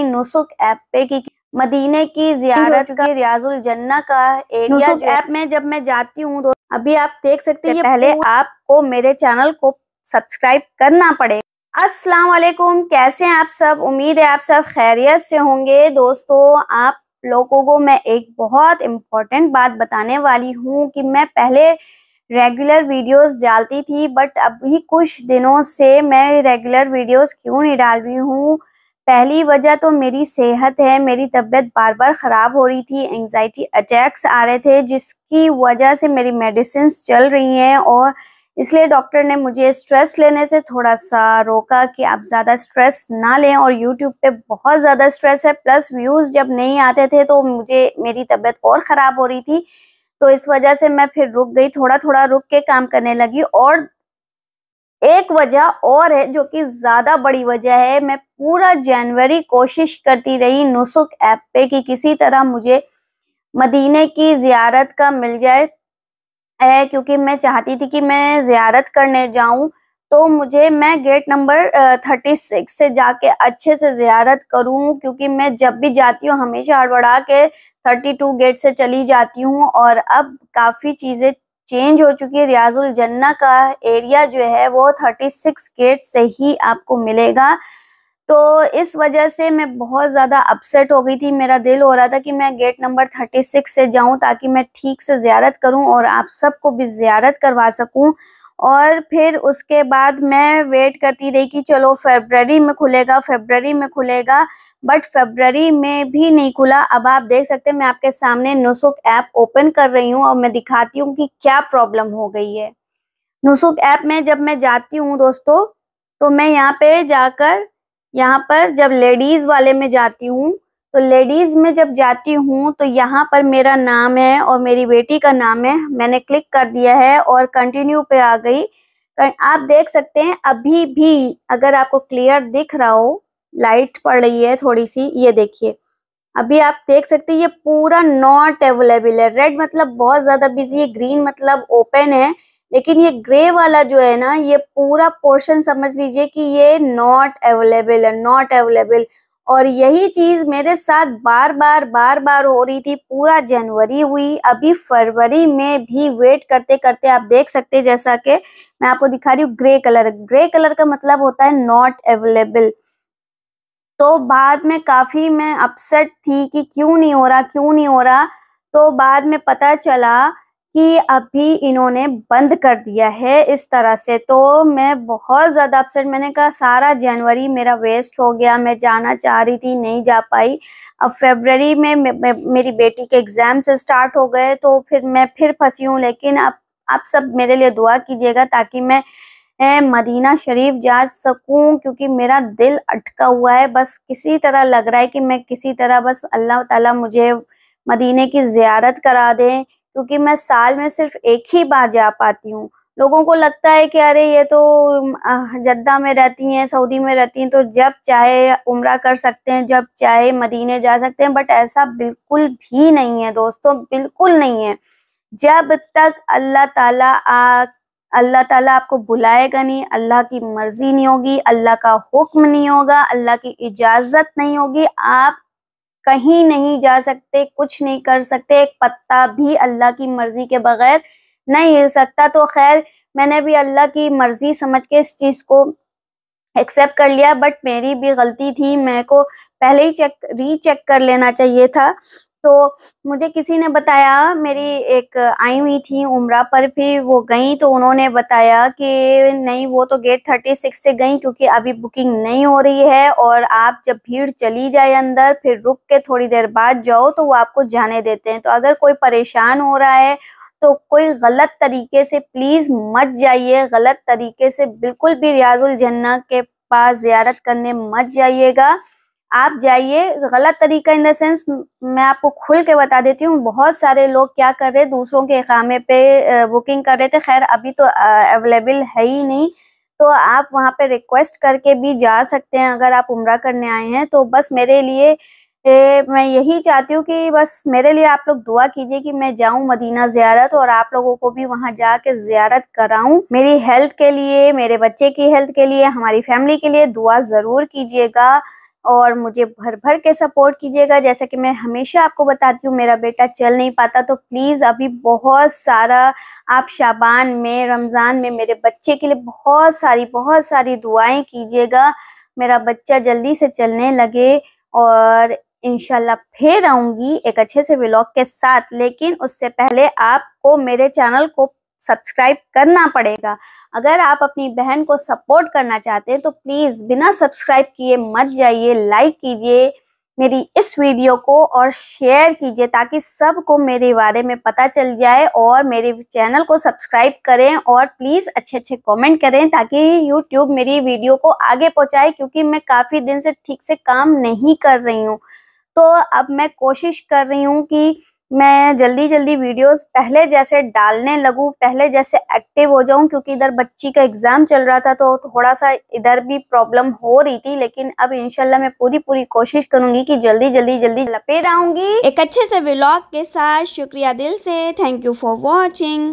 नुसुक app पे की मदीने की जियारत का रियाजुल जन्ना का एरिया ऐप में जब मैं जाती हूँ अभी आप देख सकते हैं पहले आपको मेरे चैनल को सब्सक्राइब करना पड़े अस्सलाम वालेकुम कैसे हैं आप सब उम्मीद है आप सब खैरियत से होंगे दोस्तों आप लोगों को मैं एक बहुत इम्पोर्टेंट बात बताने वाली हूँ कि मैं पहले रेगुलर वीडियोस डालती थी बट अभी कुछ दिनों से मैं रेगुलर वीडियोस क्यों नहीं डाल रही हूँ पहली वजह तो मेरी सेहत है मेरी तबीयत बार बार ख़राब हो रही थी एंगजाइटी अटैक्स आ रहे थे जिसकी वजह से मेरी मेडिसिन चल रही हैं और इसलिए डॉक्टर ने मुझे स्ट्रेस लेने से थोड़ा सा रोका कि आप ज़्यादा स्ट्रेस ना लें और यूट्यूब पे बहुत ज़्यादा स्ट्रेस है प्लस व्यूज़ जब नहीं आते थे तो मुझे मेरी तबीयत और ख़राब हो रही थी तो इस वजह से मैं फिर रुक गई थोड़ा थोड़ा रुक के काम करने लगी और एक वजह और है जो कि ज्यादा बड़ी वजह है मैं पूरा जनवरी कोशिश करती रही नुसुक ऐप पे कि किसी तरह मुझे मदीने की जियारत का मिल जाए है क्योंकि मैं चाहती थी कि मैं जियारत करने जाऊं तो मुझे मैं गेट नंबर थर्टी सिक्स से जाके अच्छे से जियारत करूं क्योंकि मैं जब भी जाती हूँ हमेशा हड़बड़ा के थर्टी टू गेट से चली जाती हूँ और अब काफ़ी चीज़ें चेंज हो चुकी है रियाजुल जन्ना का एरिया जो है वो थर्टी सिक्स गेट से ही आपको मिलेगा तो इस वजह से मैं बहुत ज़्यादा अपसेट हो गई थी मेरा दिल हो रहा था कि मैं गेट नंबर थर्टी सिक्स से जाऊं ताकि मैं ठीक से ज़्यारत करूं और आप सबको भी ज़्यारत करवा सकूँ और फिर उसके बाद मैं वेट करती रही कि चलो फेबररी में खुलेगा फेबररी में खुलेगा बट फेबररी में भी नहीं खुला अब आप देख सकते हैं मैं आपके सामने नुसुक ऐप ओपन कर रही हूँ और मैं दिखाती हूँ कि क्या प्रॉब्लम हो गई है नुसुक ऐप में जब मैं जाती हूँ दोस्तों तो मैं यहाँ पे जाकर यहाँ पर जब लेडीज़ वाले में जाती हूँ तो लेडीज में जब जाती हूँ तो यहाँ पर मेरा नाम है और मेरी बेटी का नाम है मैंने क्लिक कर दिया है और कंटिन्यू पे आ गई आप देख सकते हैं अभी भी अगर आपको क्लियर दिख रहा हो लाइट पड़ रही है थोड़ी सी ये देखिए अभी आप देख सकते हैं ये पूरा नॉट अवेलेबल है रेड मतलब बहुत ज्यादा बिजी है ग्रीन मतलब ओपन है लेकिन ये ग्रे वाला जो है ना ये पूरा पोर्शन समझ लीजिए कि ये नॉट अवेलेबल है नॉट अवेलेबल और यही चीज मेरे साथ बार बार बार बार हो रही थी पूरा जनवरी हुई अभी फरवरी में भी वेट करते करते आप देख सकते हैं जैसा कि मैं आपको दिखा रही हूँ ग्रे कलर ग्रे कलर का मतलब होता है नॉट अवेलेबल तो बाद में काफी मैं अपसेट थी कि क्यों नहीं हो रहा क्यों नहीं हो रहा तो बाद में पता चला कि अभी इन्होंने बंद कर दिया है इस तरह से तो मैं बहुत ज़्यादा अपसेट मैंने कहा सारा जनवरी मेरा वेस्ट हो गया मैं जाना चाह रही थी नहीं जा पाई अब फेबररी में मेरी बेटी के एग्ज़ाम से स्टार्ट हो गए तो फिर मैं फिर फंसी हूँ लेकिन आप आप सब मेरे लिए दुआ कीजिएगा ताकि मैं मदीना शरीफ जा सकूं क्योंकि मेरा दिल अटका हुआ है बस किसी तरह लग रहा है कि मैं किसी तरह बस अल्लाह ताला मुझे मदीने की ज़ियारत करा दें क्योंकि मैं साल में सिर्फ एक ही बार जा पाती हूँ लोगों को लगता है कि अरे ये तो जद्दा में रहती हैं सऊदी में रहती हैं तो जब चाहे उम्र कर सकते हैं जब चाहे मदीने जा सकते हैं बट ऐसा बिल्कुल भी नहीं है दोस्तों बिल्कुल नहीं है जब तक अल्लाह ताला अल्लाह ताला आपको बुलाएगा नहीं अल्लाह की मर्जी नहीं होगी अल्लाह का हुक्म नहीं होगा अल्लाह की इजाज़त नहीं होगी आप कहीं नहीं जा सकते कुछ नहीं कर सकते एक पत्ता भी अल्लाह की मर्जी के बगैर नहीं हिल सकता तो खैर मैंने भी अल्लाह की मर्जी समझ के इस चीज़ को एक्सेप्ट कर लिया बट मेरी भी गलती थी मेरे को पहले ही चेक रीचेक कर लेना चाहिए था तो मुझे किसी ने बताया मेरी एक आई हुई थी उम्र पर भी वो गई तो उन्होंने बताया कि नहीं वो तो गेट थर्टी सिक्स से गई क्योंकि अभी बुकिंग नहीं हो रही है और आप जब भीड़ चली जाए अंदर फिर रुक के थोड़ी देर बाद जाओ तो वो आपको जाने देते हैं तो अगर कोई परेशान हो रहा है तो कोई गलत तरीके से प्लीज़ मत जाइए गलत तरीके से बिल्कुल भी रियाजुल जन्ना के पास जियारत करने मत जाइएगा आप जाइए गलत तरीका इन द सेंस मैं आपको खुल के बता देती हूँ बहुत सारे लोग क्या कर रहे दूसरों के खामे पे बुकिंग कर रहे थे खैर अभी तो अवेलेबल है ही नहीं तो आप वहाँ पे रिक्वेस्ट करके भी जा सकते हैं अगर आप उम्र करने आए हैं तो बस मेरे लिए ए, मैं यही चाहती हूँ कि बस मेरे लिए आप लोग दुआ कीजिए कि मैं जाऊँ मदीना ज़्यारत और आप लोगों को भी वहाँ जाके ज़्यारत कराऊँ मेरी हेल्थ के लिए मेरे बच्चे की हेल्थ के लिए हमारी फैमिली के लिए दुआ ज़रूर कीजिएगा और मुझे भर भर के सपोर्ट कीजिएगा जैसा कि मैं हमेशा आपको बताती हूँ मेरा बेटा चल नहीं पाता तो प्लीज़ अभी बहुत सारा आप शाबान में रमज़ान में मेरे बच्चे के लिए बहुत सारी बहुत सारी दुआएं कीजिएगा मेरा बच्चा जल्दी से चलने लगे और इनशाला फिर आऊंगी एक अच्छे से ब्लॉग के साथ लेकिन उससे पहले आपको मेरे चैनल को सब्सक्राइब करना पड़ेगा अगर आप अपनी बहन को सपोर्ट करना चाहते हैं तो प्लीज़ बिना सब्सक्राइब किए मत जाइए लाइक कीजिए मेरी इस वीडियो को और शेयर कीजिए ताकि सबको मेरे बारे में पता चल जाए और मेरे चैनल को सब्सक्राइब करें और प्लीज़ अच्छे अच्छे कमेंट करें ताकि यूट्यूब मेरी वीडियो को आगे पहुंचाए क्योंकि मैं काफ़ी दिन से ठीक से काम नहीं कर रही हूं तो अब मैं कोशिश कर रही हूं कि मैं जल्दी जल्दी वीडियोस पहले जैसे डालने लगूँ पहले जैसे एक्टिव हो जाऊँ क्योंकि इधर बच्ची का एग्ज़ाम चल रहा था तो थोड़ा सा इधर भी प्रॉब्लम हो रही थी लेकिन अब इनशाला मैं पूरी पूरी कोशिश करूंगी कि जल्दी जल्दी जल्दी लपेट आऊंगी एक अच्छे से ब्लॉग के साथ शुक्रिया दिल से थैंक यू फॉर वॉचिंग